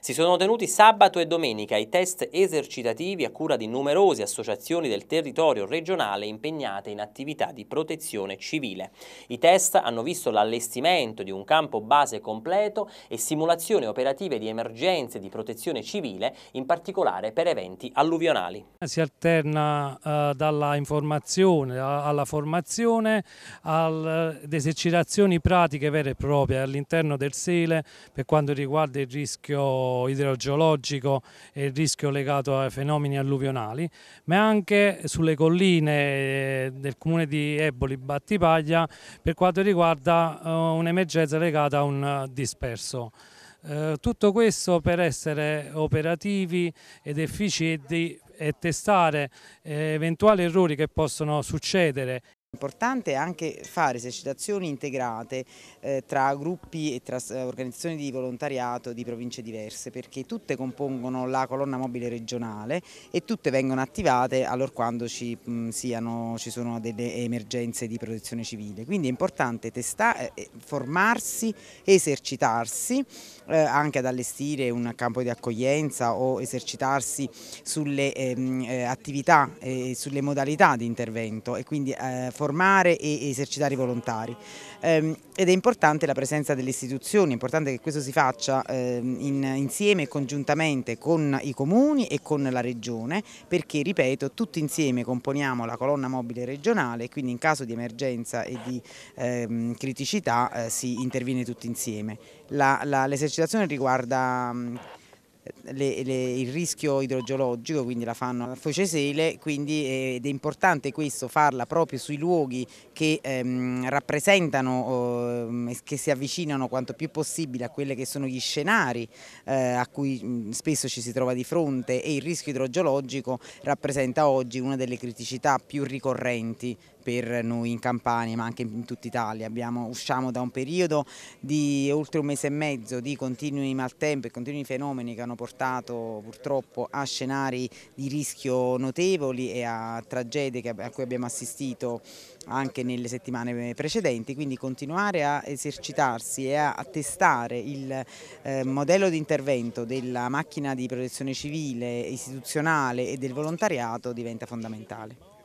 Si sono tenuti sabato e domenica i test esercitativi a cura di numerose associazioni del territorio regionale impegnate in attività di protezione civile. I test hanno visto l'allestimento di un campo base completo e simulazioni operative di emergenze di protezione civile, in particolare per eventi alluvionali. Si alterna eh, dalla informazione alla formazione al, eh, ad esercitazioni pratiche vere e proprie all'interno del SELE per quanto riguarda il rischio idrogeologico e il rischio legato ai fenomeni alluvionali, ma anche sulle colline eh, del comune di Eboli Battipaglia per quanto riguarda eh, un'emergenza legata a un eh, disperso. Tutto questo per essere operativi ed efficienti e testare eventuali errori che possono succedere Importante anche fare esercitazioni integrate eh, tra gruppi e tra eh, organizzazioni di volontariato di province diverse perché tutte compongono la colonna mobile regionale e tutte vengono attivate allorquando ci, mh, mm, siano, ci sono delle emergenze di protezione civile. Quindi è importante testare, eh, eh, formarsi, esercitarsi, eh, anche ad allestire un campo di accoglienza o esercitarsi sulle ehm, attività e sulle modalità di intervento e quindi eh, formare e esercitare i volontari ehm, ed è importante la presenza delle istituzioni, è importante che questo si faccia ehm, insieme e congiuntamente con i comuni e con la regione perché, ripeto, tutti insieme componiamo la colonna mobile regionale e quindi in caso di emergenza e di ehm, criticità eh, si interviene tutti insieme. L'esercitazione riguarda le, le, il rischio idrogeologico, quindi la fanno a Focesele, quindi eh, ed è importante questo farla proprio sui luoghi che ehm, rappresentano ehm, che si avvicinano quanto più possibile a quelli che sono gli scenari eh, a cui spesso ci si trova di fronte e il rischio idrogeologico rappresenta oggi una delle criticità più ricorrenti per noi in Campania ma anche in tutta Italia. Abbiamo, usciamo da un periodo di oltre un mese e mezzo di continui maltempi e continui fenomeni che hanno portato purtroppo a scenari di rischio notevoli e a tragedie a cui abbiamo assistito anche nelle settimane precedenti, quindi continuare a esercitarsi e a testare il eh, modello di intervento della macchina di protezione civile, istituzionale e del volontariato diventa fondamentale.